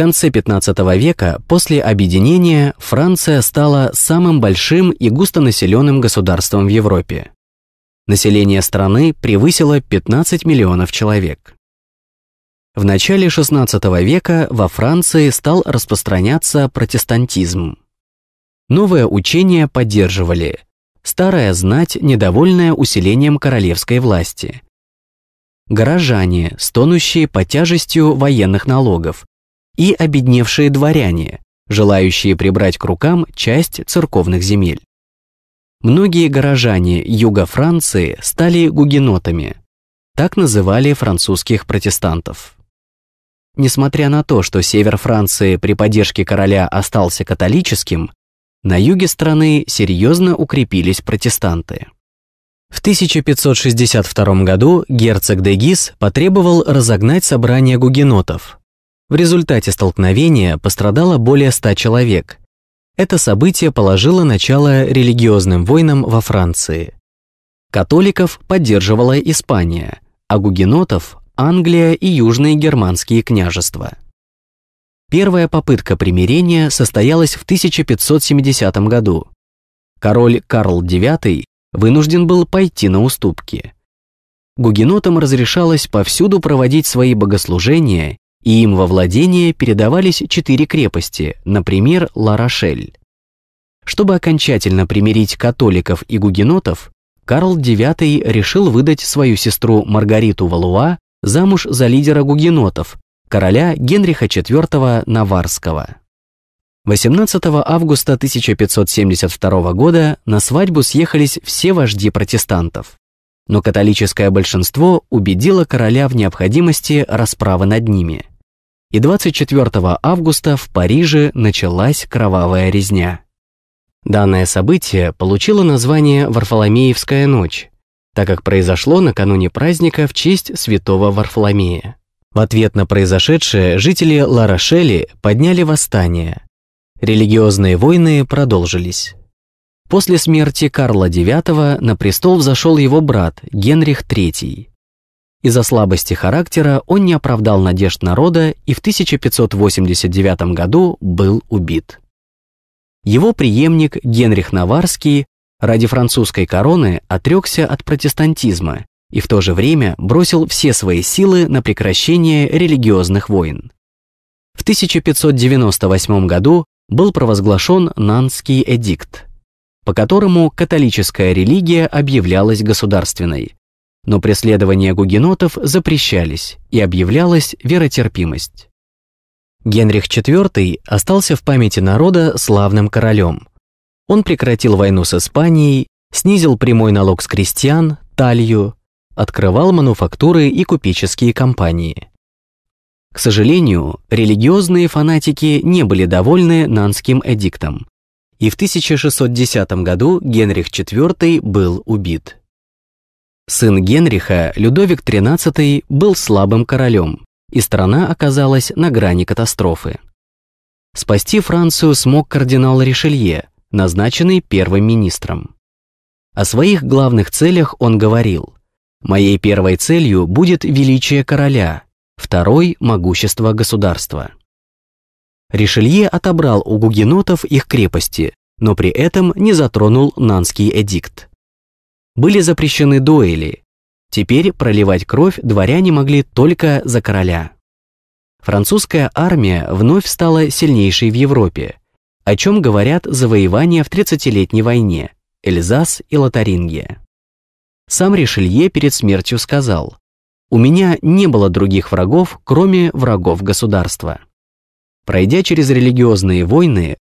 конце 15 века, после объединения, Франция стала самым большим и густонаселенным государством в Европе. Население страны превысило 15 миллионов человек. В начале XVI века во Франции стал распространяться протестантизм. Новое учение поддерживали, старая знать, недовольная усилением королевской власти – горожане, стонущие по тяжестью военных налогов, и обедневшие дворяне, желающие прибрать к рукам часть церковных земель. Многие горожане юга Франции стали гугенотами, так называли французских протестантов. Несмотря на то, что север Франции при поддержке короля остался католическим, на юге страны серьезно укрепились протестанты. В 1562 году герцог де Гиз потребовал разогнать собрание гугенотов, в результате столкновения пострадало более 100 человек. Это событие положило начало религиозным войнам во Франции. Католиков поддерживала Испания, а гугенотов – Англия и южные германские княжества. Первая попытка примирения состоялась в 1570 году. Король Карл IX вынужден был пойти на уступки. Гугенотам разрешалось повсюду проводить свои богослужения и им во владение передавались четыре крепости, например, Ларошель. Чтобы окончательно примирить католиков и гугенотов, Карл IX решил выдать свою сестру Маргариту Валуа замуж за лидера гугенотов, короля Генриха IV Наварского. 18 августа 1572 года на свадьбу съехались все вожди протестантов. Но католическое большинство убедило короля в необходимости расправы над ними – и 24 августа в Париже началась кровавая резня. Данное событие получило название «Варфоломеевская ночь», так как произошло накануне праздника в честь святого Варфоломея. В ответ на произошедшее жители Ларошели подняли восстание. Религиозные войны продолжились. После смерти Карла IX на престол взошел его брат Генрих III. Из-за слабости характера он не оправдал надежд народа и в 1589 году был убит. Его преемник Генрих Наварский ради французской короны отрекся от протестантизма и в то же время бросил все свои силы на прекращение религиозных войн. В 1598 году был провозглашен Нанский эдикт, по которому католическая религия объявлялась государственной, но преследования гугенотов запрещались и объявлялась веротерпимость. Генрих IV остался в памяти народа славным королем. Он прекратил войну с Испанией, снизил прямой налог с крестьян, талью, открывал мануфактуры и купеческие компании. К сожалению, религиозные фанатики не были довольны Нанским эдиктом, и в 1610 году Генрих IV был убит. Сын Генриха, Людовик XIII, был слабым королем, и страна оказалась на грани катастрофы. Спасти Францию смог кардинал Ришелье, назначенный первым министром. О своих главных целях он говорил «Моей первой целью будет величие короля, второй – могущество государства». Ришелье отобрал у гугенотов их крепости, но при этом не затронул Нанский эдикт были запрещены дуэли. Теперь проливать кровь дворяне могли только за короля. Французская армия вновь стала сильнейшей в Европе, о чем говорят завоевания в 30-летней войне Эльзас и Лотарингия. Сам Ришелье перед смертью сказал «У меня не было других врагов, кроме врагов государства». Пройдя через религиозные войны,